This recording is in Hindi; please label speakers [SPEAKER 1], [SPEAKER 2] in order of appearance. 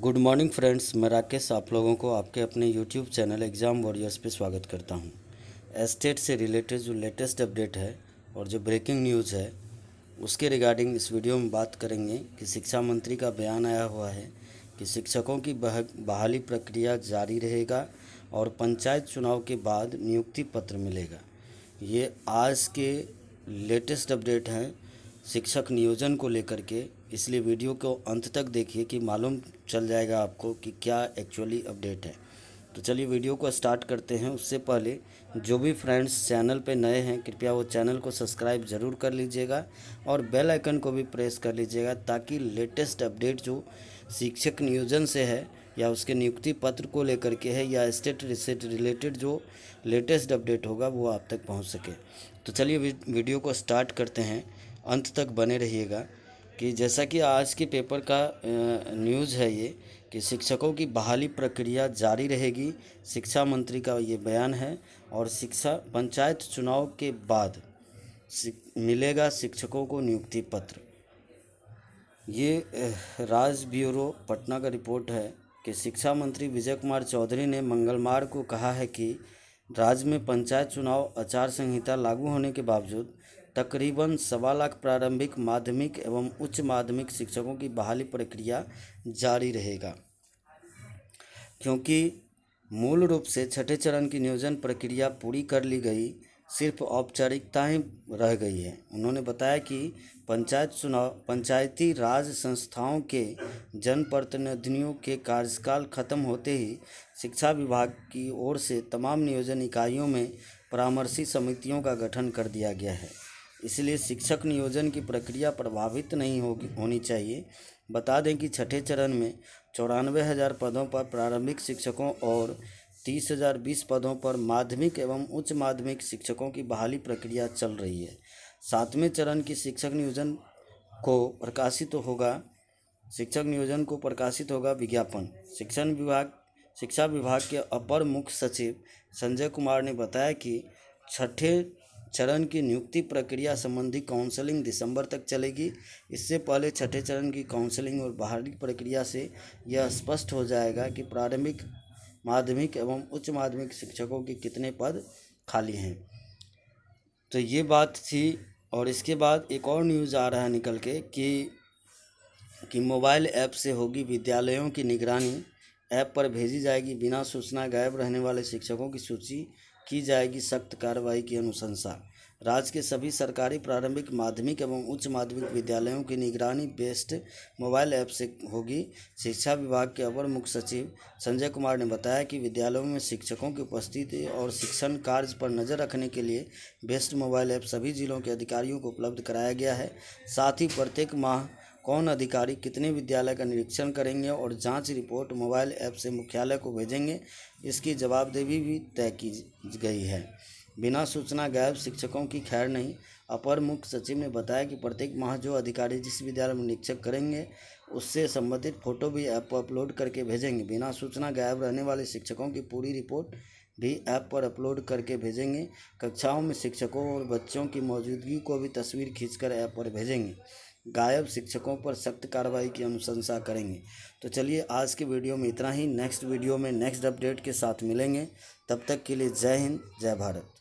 [SPEAKER 1] गुड मॉर्निंग फ्रेंड्स मैं राकेश आप लोगों को आपके अपने यूट्यूब चैनल एग्ज़ाम वॉरियर्स पे स्वागत करता हूँ एस्टेट से रिलेटेड जो लेटेस्ट अपडेट है और जो ब्रेकिंग न्यूज़ है उसके रिगार्डिंग इस वीडियो में बात करेंगे कि शिक्षा मंत्री का बयान आया हुआ है कि शिक्षकों की बहाली प्रक्रिया जारी रहेगा और पंचायत चुनाव के बाद नियुक्ति पत्र मिलेगा ये आज के लेटेस्ट अपडेट हैं शिक्षक नियोजन को लेकर के इसलिए वीडियो को अंत तक देखिए कि मालूम चल जाएगा आपको कि क्या एक्चुअली अपडेट है तो चलिए वीडियो को स्टार्ट करते हैं उससे पहले जो भी फ्रेंड्स चैनल पे नए हैं कृपया वो चैनल को सब्सक्राइब ज़रूर कर लीजिएगा और बेल आइकन को भी प्रेस कर लीजिएगा ताकि लेटेस्ट अपडेट जो शिक्षक नियोजन से है या उसके नियुक्ति पत्र को लेकर के है या स्टेट रिसेट रिलेटेड जो लेटेस्ट अपडेट होगा वो आप तक पहुँच सके तो चलिए वीडियो को स्टार्ट करते हैं अंत तक बने रहिएगा कि जैसा कि आज के पेपर का न्यूज़ है ये कि शिक्षकों की बहाली प्रक्रिया जारी रहेगी शिक्षा मंत्री का ये बयान है और शिक्षा पंचायत चुनाव के बाद मिलेगा शिक्षकों को नियुक्ति पत्र ये राज ब्यूरो पटना का रिपोर्ट है कि शिक्षा मंत्री विजय कुमार चौधरी ने मंगलवार को कहा है कि राज्य में पंचायत चुनाव आचार संहिता लागू होने के बावजूद तकरीबन सवा लाख प्रारंभिक माध्यमिक एवं उच्च माध्यमिक शिक्षकों की बहाली प्रक्रिया जारी रहेगा क्योंकि मूल रूप से छठे चरण की नियोजन प्रक्रिया पूरी कर ली गई सिर्फ औपचारिकता ही रह गई है उन्होंने बताया कि पंचायत चुनाव पंचायती राज संस्थाओं के जनप्रतिनिधियों के कार्यकाल खत्म होते ही शिक्षा विभाग की ओर से तमाम नियोजन इकाइयों में परामर्शी समितियों का गठन कर दिया गया है इसलिए शिक्षक नियोजन की प्रक्रिया प्रभावित नहीं होगी होनी चाहिए बता दें कि छठे चरण में चौरानवे हज़ार पदों पर प्रारंभिक शिक्षकों और तीस हज़ार बीस पदों पर माध्यमिक एवं उच्च माध्यमिक शिक्षकों की बहाली प्रक्रिया चल रही है सातवें चरण की शिक्षक नियोजन को प्रकाशित तो होगा शिक्षक नियोजन को प्रकाशित होगा विज्ञापन शिक्षण विभाग शिक्षा विभाग के अपर मुख्य सचिव संजय कुमार ने बताया कि छठे चरण की नियुक्ति प्रक्रिया संबंधी काउंसलिंग दिसंबर तक चलेगी इससे पहले छठे चरण की काउंसलिंग और बाहरी प्रक्रिया से यह स्पष्ट हो जाएगा कि प्रारंभिक माध्यमिक एवं उच्च माध्यमिक शिक्षकों के कितने पद खाली हैं तो ये बात थी और इसके बाद एक और न्यूज़ आ रहा है निकल के कि कि मोबाइल ऐप से होगी विद्यालयों की निगरानी ऐप पर भेजी जाएगी बिना सूचना गायब रहने वाले शिक्षकों की सूची की जाएगी सख्त कार्रवाई की अनुशंसा राज्य के सभी सरकारी प्रारंभिक माध्यमिक एवं उच्च माध्यमिक विद्यालयों की निगरानी बेस्ट मोबाइल ऐप से होगी शिक्षा विभाग के अपर मुख्य सचिव संजय कुमार ने बताया कि विद्यालयों में शिक्षकों की उपस्थिति और शिक्षण कार्य पर नजर रखने के लिए बेस्ट मोबाइल ऐप सभी जिलों के अधिकारियों को उपलब्ध कराया गया है साथ ही प्रत्येक माह कौन अधिकारी कितने विद्यालय का निरीक्षण करेंगे और जांच रिपोर्ट मोबाइल ऐप से मुख्यालय को भेजेंगे इसकी जवाबदेही भी तय की गई है बिना सूचना गायब शिक्षकों की खैर नहीं अपर मुख्य सचिव ने बताया कि प्रत्येक माह जो अधिकारी जिस विद्यालय में निरीक्षक करेंगे उससे संबंधित फोटो भी ऐप पर अपलोड करके भेजेंगे बिना सूचना गायब रहने वाले शिक्षकों की पूरी रिपोर्ट भी ऐप पर अपलोड करके भेजेंगे कक्षाओं में शिक्षकों और बच्चों की मौजूदगी को भी तस्वीर खींचकर ऐप पर भेजेंगे गायब शिक्षकों पर सख्त कार्रवाई की अनुशंसा करेंगे तो चलिए आज के वीडियो में इतना ही नेक्स्ट वीडियो में नेक्स्ट अपडेट के साथ मिलेंगे तब तक के लिए जय हिंद जय भारत